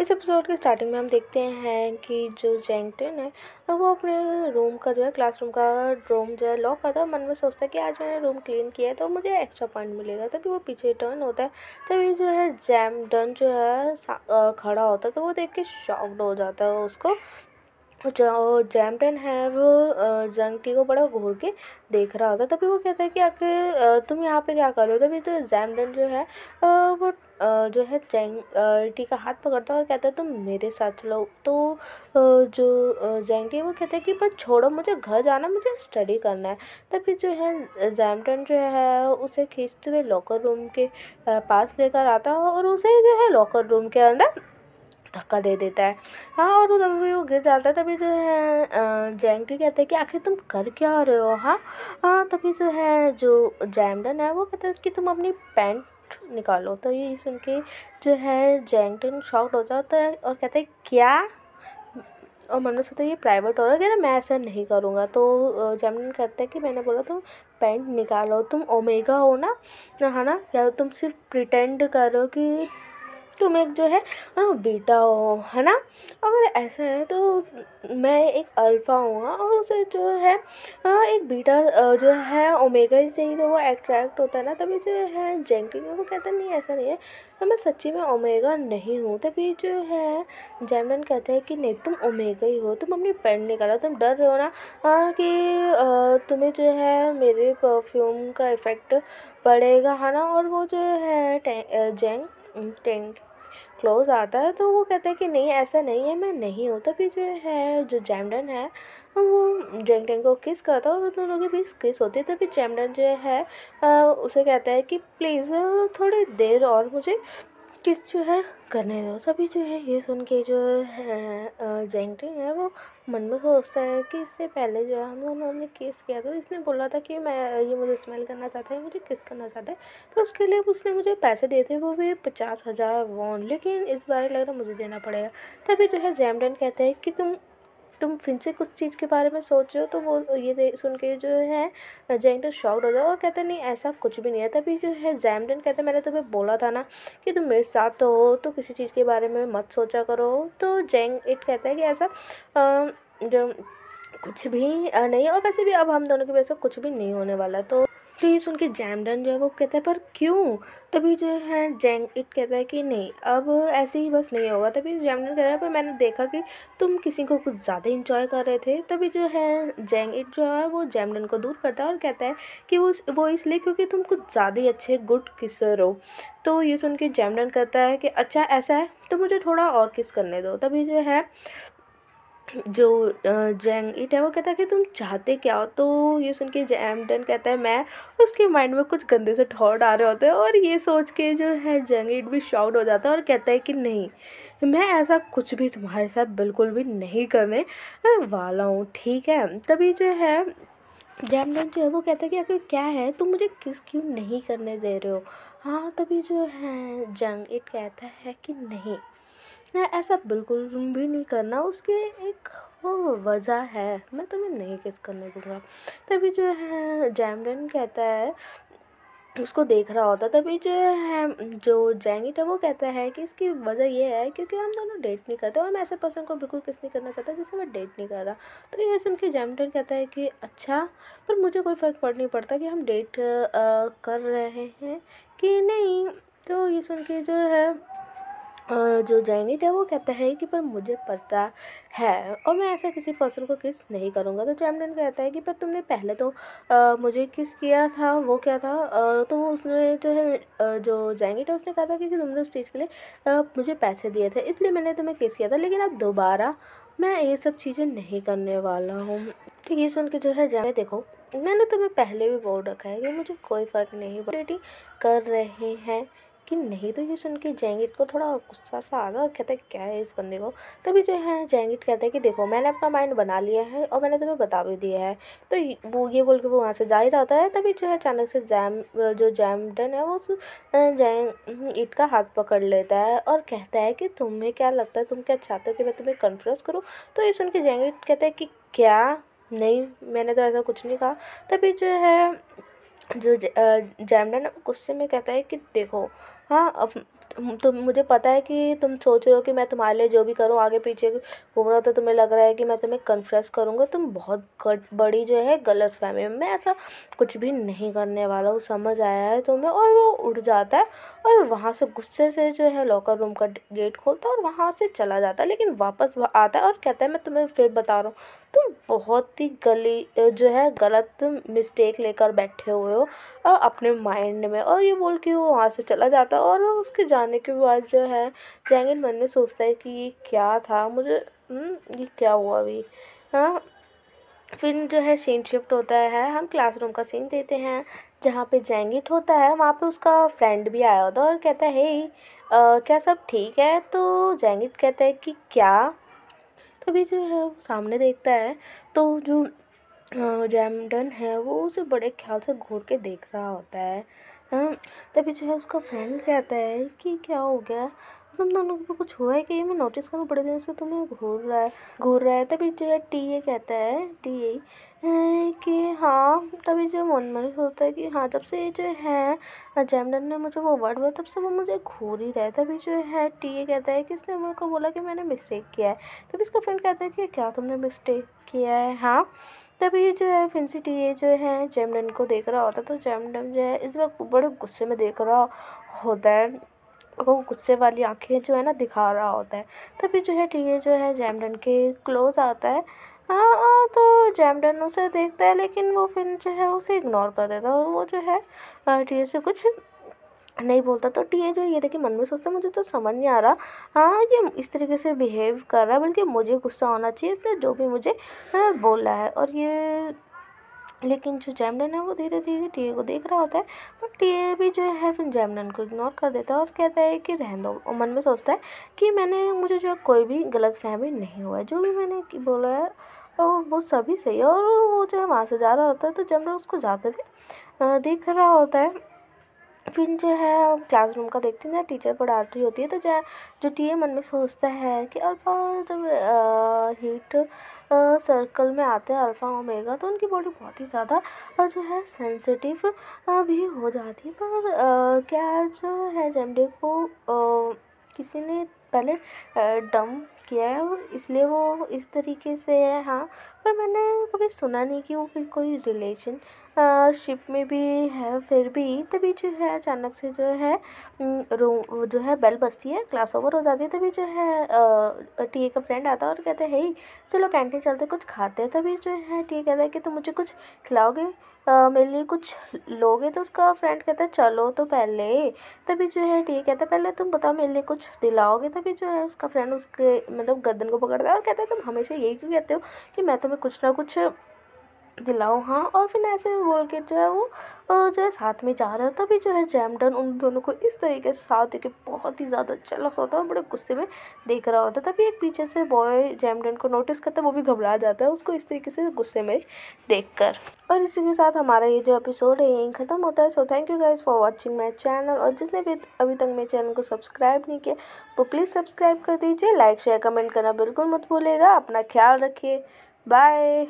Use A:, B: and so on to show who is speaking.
A: इस एपिसोड के स्टार्टिंग में हम देखते हैं कि जो जेंगटन है वो अपने रूम का जो है क्लासरूम का रूम जो है लॉक करता है मन में सोचता है कि आज मैंने रूम क्लीन किया है तो मुझे एक्स्ट्रा पॉइंट मिलेगा तभी वो पीछे टर्न होता है तभी जो है जैमडन जो है खड़ा होता है तो वो देख के शॉक्ड हो जाता है उसको जो जैमटन है वो जंगटी को बड़ा घूर के देख रहा होता है तभी वो कहता है कि आखिर तुम यहाँ पे क्या कर रहे हो तभी तो जैमटन जो है वो जो है जैंग टी का हाथ पकड़ता है और कहता है तुम मेरे साथ चलो तो जो जैंग टी है वो कहता है कि बस छोड़ो मुझे घर जाना मुझे स्टडी करना है तभी तो जो है जैमटन जो है उसे खींचते हुए लॉकर रूम के पास लेकर आता है और उसे जो है लॉकर रूम के अंदर धक्का दे देता है हाँ और वो तभी वो गिर जाता है तभी जो है टी कहते हैं कि आखिर तुम कर क्या रहे हो हाँ हाँ तभी जो है जो जैमडन है वो कहता है कि तुम अपनी पैंट निकालो तो ये सुन के जो है जैंगटन शॉक्ट हो जाता है और कहते हैं क्या और मैंने कहते ये प्राइवेट हो रहा है ना मैं ऐसा नहीं करूँगा तो जैमन कहता है कि मैंने बोला तुम पैंट निकालो तुम ओमेगा हो ना है ना या तुम सिर्फ प्रिटेंड करो कि तुम एक जो है हाँ, बीटा हो है ना अगर ऐसा है तो मैं एक अल्फ़ा हूँ हाँ, और उसे जो है हाँ, एक बीटा जो है ओमेगा से ही तो वो अट्रैक्ट होता है ना तभी जो है जेंकिंग वो कहते हैं नहीं ऐसा नहीं है तो मैं सच्ची में ओमेगा नहीं हूँ तभी जो है जैमन कहते हैं कि नहीं तुम ओमेगा ही हो तुम अपनी पेंट निकालो तुम डर रहे हो ना कि तुम्हें जो है मेरे परफ्यूम का इफ़ेक्ट पड़ेगा है ना और वो जो है टें जेंग टैंक क्लोज आता है तो वो कहता है कि नहीं ऐसा नहीं है मैं नहीं हूँ तभी जो है जो जैमडन है वो जैमडन को किस करता है और दोनों के बीच किस होती है तभी जैमडन जो है उसे कहता है कि प्लीज़ थोड़ी देर और मुझे किस जो है करने दो सभी जो है ये सुन के जो है जेंटी है वो मन में सोचता है कि इससे पहले जो है हम लोगों ने केस किया था इसने बोला था कि मैं ये मुझे स्मेल करना चाहता है मुझे किस करना चाहता है तो उसके लिए उसने मुझे पैसे दिए थे वो भी पचास हज़ार वॉन लेकिन इस बार लग रहा मुझे देना पड़ेगा तभी जो है जैमडन कहते हैं कि तुम तुम फिर से कुछ चीज़ के बारे में सोच रहे हो तो वो ये सुन के जो है जैंगटन शॉक्ड तो हो जाए और कहते नहीं ऐसा कुछ भी नहीं है तभी जो है जैमडन कहते मैंने तुम्हें बोला था ना कि तुम मेरे साथ हो तो किसी चीज़ के बारे में मत सोचा करो तो जैंग इट कहता है कि ऐसा जो कुछ भी नहीं और वैसे भी अब हम दोनों के वजह से कुछ भी नहीं होने वाला तो ये सुन जैम डन जो है वो कहता है पर क्यों तभी जो है जैंग इट कहता है कि नहीं अब ऐसे ही बस नहीं होगा तभी जैमडन कह रहा है पर मैंने देखा कि तुम किसी को कुछ ज़्यादा इंजॉय कर रहे थे तभी जो है जैंग इट जो है वो जैमडन को दूर करता है और कहता है कि वो वो इसलिए क्योंकि तुम कुछ ज़्यादा ही अच्छे गुड किसर हो तो ये सुन के जैमडन कहता है कि अच्छा ऐसा है तो मुझे थोड़ा और किस करने दो तभी जो है जो जैंग इट है वो कहता है कि तुम चाहते क्या हो तो ये सुन के जैमडन कहता है मैं उसके माइंड में कुछ गंदे से ठॉट आ रहे होते हैं और ये सोच के जो है जैंग इट भी शॉक्ड हो जाता है और कहता है कि नहीं मैं ऐसा कुछ भी तुम्हारे साथ बिल्कुल भी नहीं करने वाला हूँ ठीक है तभी जो है जैमडन जो है वो कहता है कि आखिर क्या है तुम मुझे किस क्यों नहीं करने दे रहे हो हाँ तभी जो है जंग इट कहता है कि नहीं ऐसा बिल्कुल भी नहीं करना उसके एक वजह है मैं तुम्हें नहीं किस करने दूँगा तभी जो है जैमडन कहता है उसको देख रहा होता तभी जो है जो जैंगिट है वो कहता है कि इसकी वजह ये है क्योंकि हम दोनों डेट नहीं करते और मैं ऐसे पर्सन को बिल्कुल किस नहीं करना चाहता जिससे मैं डेट नहीं कर रहा तो ये सुन के जैमटन कहता है कि अच्छा पर मुझे कोई फ़र्क पड़ नहीं पड़ता कि हम डेट आ, कर रहे हैं कि नहीं तो ये सुन के जो है जो जाएंगे वो कहता है कि पर मुझे पता है और मैं ऐसा किसी पर्सन को किस नहीं करूँगा तो चैमडन कहता है कि पर तुमने पहले तो आ, मुझे किस किया था वो क्या था आ, तो वो उसने जो है जो जाएंगे तो उसने कहा था कि, कि तुमने उस चीज़ के लिए आ, मुझे पैसे दिए थे इसलिए मैंने तुम्हें किस किया था लेकिन अब दोबारा मैं ये सब चीज़ें नहीं करने वाला हूँ तो ये सुन के जो है जाने देखो मैंने तुम्हें पहले भी बोल रखा है कि मुझे कोई फ़र्क नहीं डेटिंग कर रहे हैं कि नहीं तो ये सुन के जैंगिट को थोड़ा गुस्सा सा आ गया और कहता है क्या है इस बंदे को तभी जो है जैंगिट कहता है कि देखो मैंने अपना माइंड बना लिया है और मैंने तुम्हें बता भी दिया है तो वो ये बोल के वो वहाँ से जा ही रहता है तभी जो है अचानक से जैम जो जैमडन है वो उस जैंग हम्म, ईट का हाथ पकड़ लेता है और कहता है कि तुम्हें क्या लगता है तुम क्या चाहते हो कि मैं तुम्हें कन्फ्रेंस करूँ तो ये सुन के जैंगिट कहता है कि क्या नहीं मैंने तो ऐसा कुछ नहीं कहा तभी जो है जो जैमडन गुस्से में कहता है कि देखो हाँ अब तुम मुझे पता है कि तुम सोच रहे हो कि मैं तुम्हारे लिए जो भी करूँ आगे पीछे घूम रहा तो तुम्हें लग रहा है कि मैं तुम्हें कन्फ्रेस करूँगा तुम बहुत बड़ी जो है गलत फहमी मैं ऐसा कुछ भी नहीं करने वाला हूँ समझ आया है तुम्हें और वो उड़ जाता है और वहाँ से गुस्से से जो है लॉकर रूम का गेट खोलता है और वहाँ से चला जाता है लेकिन वापस आता है और कहता है मैं तुम्हें फिर बता रहा हूँ तो बहुत ही गली जो है गलत मिस्टेक लेकर बैठे हुए हो अपने माइंड में और ये बोल के वो वहाँ से चला जाता है और उसके जाने के बाद जो है जैंगिन मन में सोचता है कि ये क्या था मुझे हम्म, ये क्या हुआ अभी हाँ फिर जो है सीन शिफ्ट होता है हम क्लासरूम का सीन देते हैं जहाँ पे जैंगिट होता है वहाँ पे उसका फ्रेंड भी आया होता है और कहता है हे क्या सब ठीक है तो जैंगिट कहता है कि क्या तभी जो है वो सामने देखता है तो जो जैमडन है वो उसे बड़े ख्याल से घूर के देख रहा होता है हाँ, तभी जो है उसका फ्रेंड कहता है कि क्या हो गया तुम तो को कुछ हुआ है कि मैं नोटिस करूँ बड़े दिनों से तुम्हें घूर रहा है घूर रहा है तभी जो है टी ये कहता है टी ए कि हाँ तभी जो मन मन होता है कि हाँ जब से जो है जैमडन ने मुझे वो वर्ड बोला तब से वो मुझे घूर ही रहा है तभी जो है टी ये कहता है कि इसने मेरे को बोला कि मैंने मिस्टेक किया है तभी उसका फ्रेंड कहता है कि क्या तुमने मिस्टेक किया है हाँ तभी जो है फिंसी टी ए जो है जैमडन को देख रहा होता है तो जैमडन जो है इस वक्त बड़े गुस्से में देख रहा होता है वो गुस्से वाली आँखें जो है ना दिखा रहा होता है तभी जो है टीए जो है जैमडन के क्लोज़ आता है हाँ हाँ तो जैमडन उसे देखता है लेकिन वो फिर जो है उसे इग्नोर कर देता है वो जो है टीए से कुछ नहीं बोलता तो टी जो ये देखिए मन में सोचता मुझे तो समझ नहीं आ रहा हाँ ये इस तरीके से बिहेव कर रहा है बल्कि मुझे गुस्सा होना चाहिए इसलिए जो भी मुझे बोल रहा है और ये लेकिन जो जैमडन है वो धीरे धीरे टीए को देख रहा होता है पर टीए भी जो है फिर जैमडन को इग्नोर कर देता है और कहता है कि रहने दो और मन में सोचता है कि मैंने मुझे जो कोई भी गलत फहमी नहीं हुआ है जो भी मैंने बोला है और तो वो सभी सही है और वो जो है वहाँ से जा रहा होता है तो जैमडन उसको जाते हुए देख रहा होता है फिर जो है क्लासरूम का देखते हैं ना टीचर पढ़ा रही होती है तो जो जो टी ए मन में सोचता है कि अल्फ़ा जब हीट सर्कल में आते हैं अल्फ़ा ओमेगा तो उनकी बॉडी बहुत ही ज़्यादा जो है सेंसिटिव भी हो जाती है पर क्या जो है जेमडे को किसी ने पहले डम किया है इसलिए वो इस तरीके से है हाँ पर मैंने कभी सुना नहीं कि वो कोई रिलेशन शिप में भी है फिर भी तभी जो है अचानक से जो है रो जो है बेल बजती है क्लास ओवर हो जाती है तभी जो है टी ए का फ्रेंड आता है और कहते हैं हे चलो कैंटीन चलते कुछ खाते हैं तभी जो है टी कहता है कि तुम मुझे कुछ खिलाओगे मेरे लिए कुछ लोगे तो उसका फ्रेंड कहता है चलो तो पहले तभी जो है टीए कहता है पहले तुम बताओ मेरे लिए कुछ दिलाओगे तभी जो है उसका फ्रेंड उसके मतलब गर्दन को पकड़ता है और कहता है तुम हमेशा यही क्यों कहते हो कि मैं तुम्हें कुछ ना कुछ दिलाओ हाँ और फिर ऐसे बोल के जो है वो जो है साथ में जा रहा था तभी जो है जैमडन उन दोनों को इस तरीके से साथ देके बहुत ही ज़्यादा अच्छा लग होता है बड़े गुस्से में देख रहा होता है तभी एक पीछे से बॉय जैमडन को नोटिस करता है वो भी घबरा जाता है उसको इस तरीके से गुस्से में देख कर और इसी के साथ हमारा ये जो एपिसोड है यहीं ख़त्म होता है so thank you guys for watching my channel और जिसने भी अभी तक मेरे चैनल को सब्सक्राइब नहीं किया वो प्लीज़ सब्सक्राइब कर दीजिए लाइक शेयर कमेंट करना बिल्कुल मत भूलेगा अपना ख्याल रखिए बाय